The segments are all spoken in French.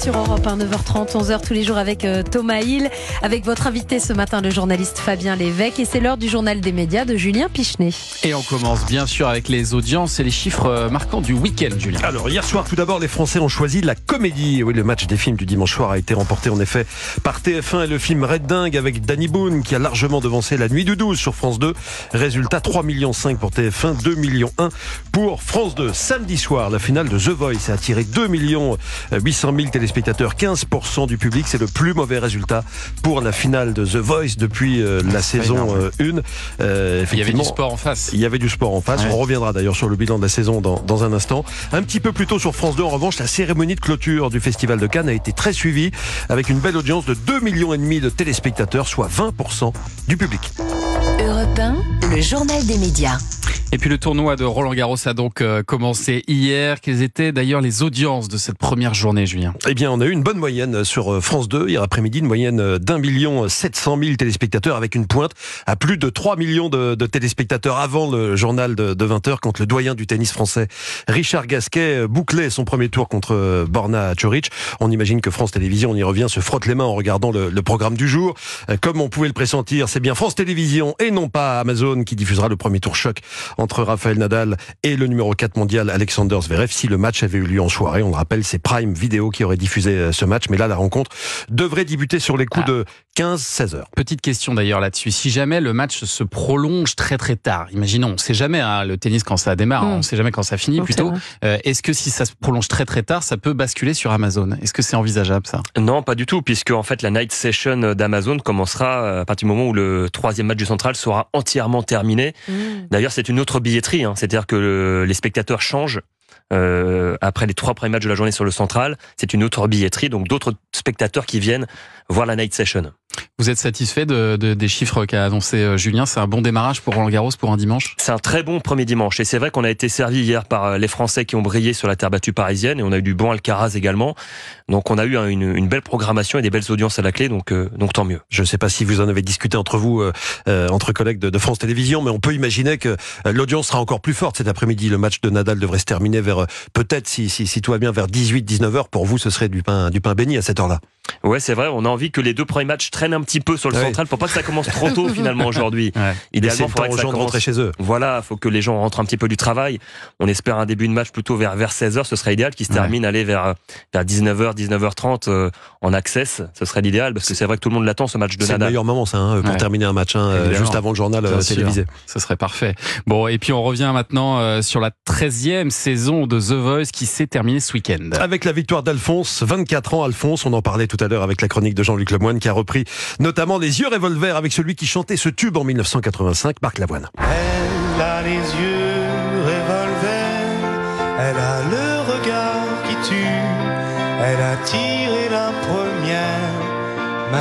sur Europe 1, 9h30, 11h tous les jours avec euh, Thomas Hill, avec votre invité ce matin, le journaliste Fabien Lévesque. Et c'est l'heure du journal des médias de Julien Pichenet. Et on commence bien sûr avec les audiences et les chiffres euh, marquants du week-end, Julien. Alors hier soir, tout d'abord, les Français ont choisi la comédie. Oui, le match des films du dimanche soir a été remporté en effet par TF1 et le film Red Dingue avec Danny Boone qui a largement devancé La Nuit du 12 sur France 2. Résultat 3,5 millions pour TF1, 2 millions 1 pour France 2. Samedi soir, la finale de The Voice a attiré 2 millions 800 euh, téléspectateurs, 15% du public. C'est le plus mauvais résultat pour la finale de The Voice depuis euh, la saison 1. Euh, euh, il y avait du sport en face. Il y avait du sport en face. On reviendra d'ailleurs sur le bilan de la saison dans, un instant. Un petit peu plus tôt sur France 2, en revanche, la cérémonie de clôture du Festival de Cannes a été très suivie avec une belle audience de 2 millions et demi de téléspectateurs, soit 20% du public. Europe le journal des médias. Et puis le tournoi de Roland Garros a donc euh, commencé hier. Quelles étaient d'ailleurs les audiences de cette première journée, Julien Eh bien, on a eu une bonne moyenne euh, sur euh, France 2 hier après-midi, une moyenne d'un million sept cent mille téléspectateurs avec une pointe à plus de 3 millions de, téléspectateurs avant le journal de, 20h quand le doyen du tennis français Richard Gasquet bouclait son premier tour contre Borna Choric. On imagine que France Télévisions, on y revient, se frotte les mains en regardant le, le programme du jour. Comme on pouvait le pressentir, c'est bien France Télévisions et non pas Amazon qui diffusera le premier tour choc entre Rafael Nadal et le numéro 4 mondial Alexander Zverev. Si le match avait eu lieu en soirée, on le rappelle, c'est Prime Video qui aurait diffusé euh, ce match, mais là, la rencontre devrait débuter sur les coups ah. de 15-16 heures. Petite question d'ailleurs là-dessus. Si jamais le match se prolonge très très tard, imaginons, on ne sait jamais hein, le tennis quand ça démarre, hmm. on ne sait jamais quand ça finit plutôt. Euh, est-ce que si ça se prolonge très très tard, ça peut basculer sur Amazon Est-ce que c'est envisageable ça Non, pas du tout, puisque en fait la night session d'Amazon commencera euh, à partir du moment où le troisième match du central sera entièrement terminé. Hmm. D'ailleurs, c'est une autre billetterie, hein, c'est-à-dire que les spectateurs changent. Euh, après les trois premiers matchs de la journée sur le central, c'est une autre billetterie, donc d'autres spectateurs qui viennent voir la night session. Vous êtes satisfait de, des chiffres qu'a annoncé euh, Julien C'est un bon démarrage pour Roland Garros pour un dimanche C'est un très bon premier dimanche. Et c'est vrai qu'on a été servi hier par euh, les Français qui ont brillé sur la terre battue parisienne. Et on a eu du bon Alcaraz également. Donc on a eu une, belle programmation et des belles audiences à la clé. Donc, euh, donc tant mieux. Je ne sais pas si vous en avez discuté entre vous, entre collègues de, France Télévisions, mais on peut imaginer que l'audience sera encore plus forte cet après-midi. Le match de Nadal devrait se terminer vers, peut-être, si, si, si tout va bien, vers 18-19 heures. Pour vous, ce serait du pain, du pain béni à cette heure-là. Ouais, c'est vrai. On a envie que les deux premiers matchs traînent un petit peu sur le central pour pas que ça commence trop tôt finalement aujourd'hui. Ouais. Idéalement, il faut que gens de rentrer chez eux. Voilà, faut que les gens rentrent un petit peu du travail. On espère un début de match plutôt vers vers 16h, ce serait idéal, qui se termine aller vers vers 19h, euh, 19h30 en access, ce serait l'idéal parce que c'est vrai que tout le monde l'attend ce match de Nadal. C'est le meilleur moment ça hein, pour terminer un match hein, euh, juste avant le journal euh, télévisé. Ce serait parfait. Bon, et puis on revient maintenant sur la 13e saison de The Voice qui s'est terminée ce week-end. Avec la victoire d'Alphonse, 24 ans Alphonse, on en parlait tout à l'heure avec la chronique de Jean-Luc Lemoine qui a repris notamment Les yeux revolver avec celui qui chantait ce tube en 1985, Marc Lavoine. Elle a les yeux revolver, elle a le regard qui tue, elle a tiré la première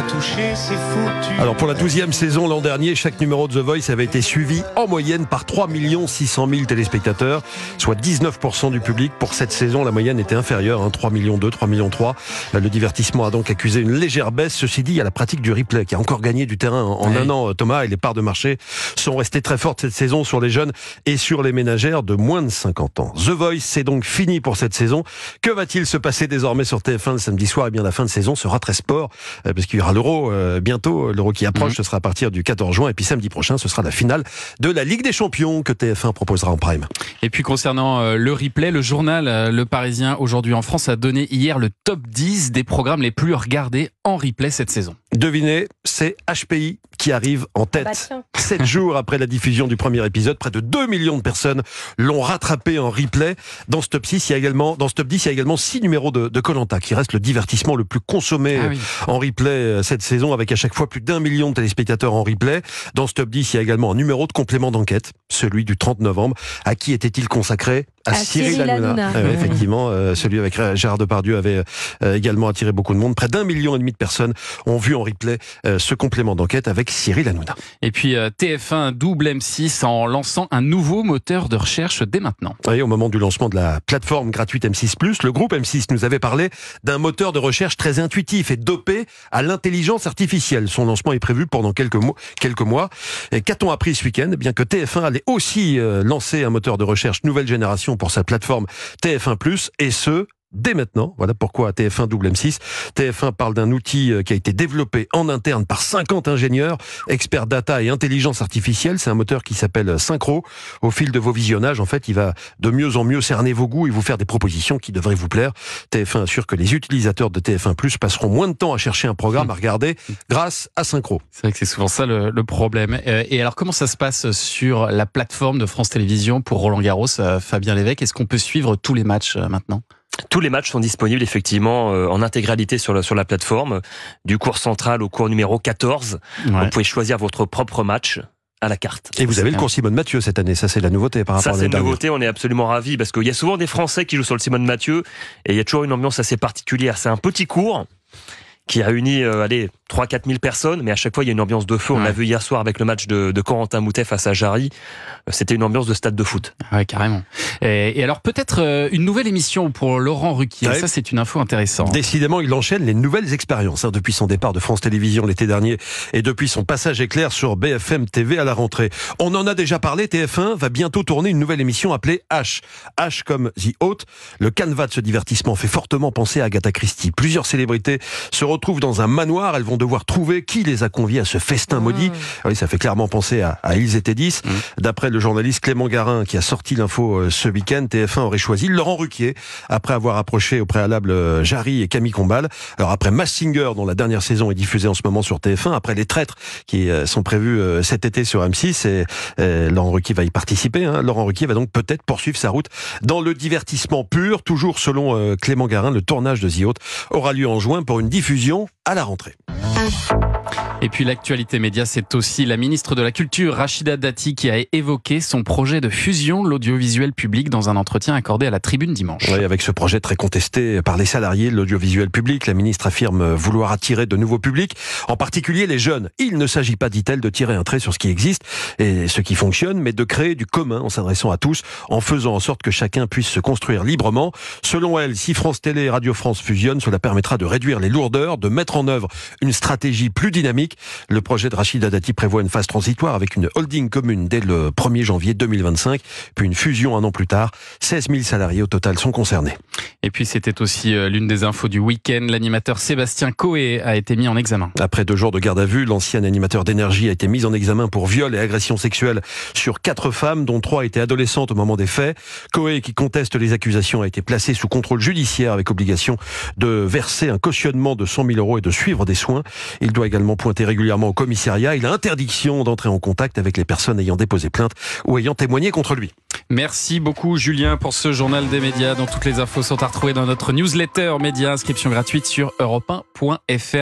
touché, c'est Alors pour la douzième saison l'an dernier, chaque numéro de The Voice avait été suivi en moyenne par 3 600 000 téléspectateurs, soit 19% du public. Pour cette saison, la moyenne était inférieure, hein, 3 millions 2, 3 millions 3. Le divertissement a donc accusé une légère baisse. Ceci dit, il y a la pratique du replay qui a encore gagné du terrain en un an, Thomas, et les parts de marché sont restées très fortes cette saison sur les jeunes et sur les ménagères de moins de 50 ans. The Voice, c'est donc fini pour cette saison. Que va-t-il se passer désormais sur TF1 le samedi soir Eh bien, la fin de saison sera très sport, euh, parce qu'il y l'euro euh, bientôt, euh, l'euro qui approche, mhm. ce sera à partir du 14 juin, et puis samedi prochain, ce sera la finale de la Ligue des Champions que TF1 proposera en prime. Et puis concernant euh, le replay, le journal Le Parisien aujourd'hui en France a donné hier le top 10 des programmes les plus regardés en replay cette saison. Devinez, c'est HPI qui arrive en ah bah tête. Sept jours après la diffusion du premier épisode, près de 2 millions de personnes l'ont rattrapé en replay. Dans ce top 6, il y a également, dans ce top 10, il y a également 6 numéros de Colanta qui reste le divertissement le plus consommé ah en replay euh, cette saison avec à chaque fois plus d'un million de téléspectateurs en replay. Dans ce top 10, il y a également un numéro de complément d'enquête, celui du 30 novembre. À qui était-il consacré à, Cyril, Hanouna. Ah effectivement, euh, celui avec Gérard Depardieu avait euh, également attiré beaucoup de monde. Près d'un million et demi de personnes ont vu en replay ce complément d'enquête avec Cyril Hanouna. Et puis euh, TF1 double M6 en lançant un nouveau moteur de recherche dès maintenant. Oui, au moment du lancement de la plateforme gratuite M6+, le groupe M6 nous avait parlé d'un moteur de recherche très intuitif et dopé à l'intelligence artificielle. Son lancement est prévu pendant quelques mois. Quelques Qu'a-t-on appris ce week-end eh Bien que TF1 allait aussi euh, lancer un moteur de recherche nouvelle génération pour sa plateforme TF1+, et ce, dès maintenant. Voilà pourquoi TF1 double M6. TF1 parle d'un outil euh, qui a été développé en interne par 50 ingénieurs, experts data et intelligence artificielle. C'est un moteur qui s'appelle euh, Synchro. Au fil de vos visionnages, en fait, il va de mieux en mieux cerner vos goûts et vous faire des propositions qui devraient vous plaire. TF1 assure que les utilisateurs de TF1 Plus passeront moins de temps à chercher un programme à regarder grâce à Synchro. C'est vrai que c'est souvent ça le, le, problème. Euh, et alors, comment ça se passe sur la plateforme de France Télévisions pour Roland Garros, Fabien Lévesque Est-ce qu'on peut suivre tous les matchs maintenant tous les matchs sont disponibles effectivement euh, en intégralité sur la, sur la plateforme, du cours central au cours numéro 14. Vous pouvez choisir votre propre match à la carte. Et vous avez le cours Simone Mathieu cette année, ça c'est la nouveauté par rapport ça, Ça c'est une nouveauté, on est absolument ravis parce qu'il y a souvent des Français qui jouent sur le Simone Mathieu et il y a toujours une ambiance assez particulière. C'est un petit cours qui a réuni euh, allez 3 4 000 personnes, mais à chaque fois il y a une ambiance de feu. On l'a vu hier soir avec le match de, de Corentin Moutet face à Jarry. Euh, c'était une ambiance de stade de foot. Ouais, carrément. Et, alors peut-être euh, une nouvelle émission pour Laurent Ruquier. Ça c'est une info intéressante. Décidément, il enchaîne les nouvelles expériences hein, depuis son départ de France Télévisions l'été dernier et depuis son passage éclair sur BFM TV à la rentrée. On en a déjà parlé. TF1 va bientôt tourner une nouvelle émission appelée H. H comme The Haute, Le canevas de ce divertissement fait fortement penser à Agatha Christie. Plusieurs célébrités se retrouvent trouve dans un manoir. Elles vont devoir trouver qui les a conviés à ce festin maudit. Ah. Ah oui, ça fait clairement penser à, Ils étaient 10. Mmh. D'après le journaliste Clément Garin qui a sorti l'info euh, ce week-end, TF1 aurait choisi Laurent Ruquier après avoir approché au préalable euh, Jarry et Camille Combal. Alors après Massinger dont la dernière saison est diffusée en ce moment sur TF1, après Les Traîtres qui euh, sont prévus cet été sur M6 et, Laurent Ruquier va y participer. Hein. Laurent Ruquier va donc peut-être poursuivre sa route dans le divertissement pur. Toujours selon Clément Garin, le tournage de The aura lieu en juin pour une diffusion à la rentrée. Et puis l'actualité média, c'est aussi la ministre de la Culture, Rachida Dati, qui a évoqué son projet de fusion l'audiovisuel public dans un entretien accordé à la Tribune dimanche. Oui, avec ce projet très contesté par les salariés de l'audiovisuel public, la ministre affirme vouloir attirer de nouveaux publics, en particulier les jeunes. Il ne s'agit pas, dit-elle, de tirer un trait sur ce qui existe et ce qui fonctionne, mais de créer du commun en s'adressant à tous, en faisant en sorte que chacun puisse se construire librement. Selon elle, si France Télé et Radio France fusionnent, cela permettra de réduire les lourdeurs, de mettre en œuvre une stratégie plus dynamique le projet de Rachida Dati prévoit une phase transitoire avec une holding commune dès le 1er janvier 2025, puis une fusion un an plus tard. 16 000 salariés au total sont concernés. Et puis c'était aussi euh, l'une des infos du week-end. L'animateur Sébastien Coé a été mis en examen. Après deux jours de garde à vue, l'ancien animateur d'énergie a été mis en examen pour viol et agression sexuelle sur quatre femmes, dont trois étaient adolescentes au moment des faits. Coé, qui conteste les accusations, a été placé sous contrôle judiciaire avec obligation de verser un cautionnement de 100 000 euros et de suivre des soins. Il doit également pointer régulièrement au commissariat. Il a interdiction d'entrer en contact avec les personnes ayant déposé plainte ou ayant témoigné contre lui. Merci beaucoup Julien pour ce journal des médias dont toutes les infos sont à retrouver dans notre newsletter médias, inscription gratuite sur europe1.fr.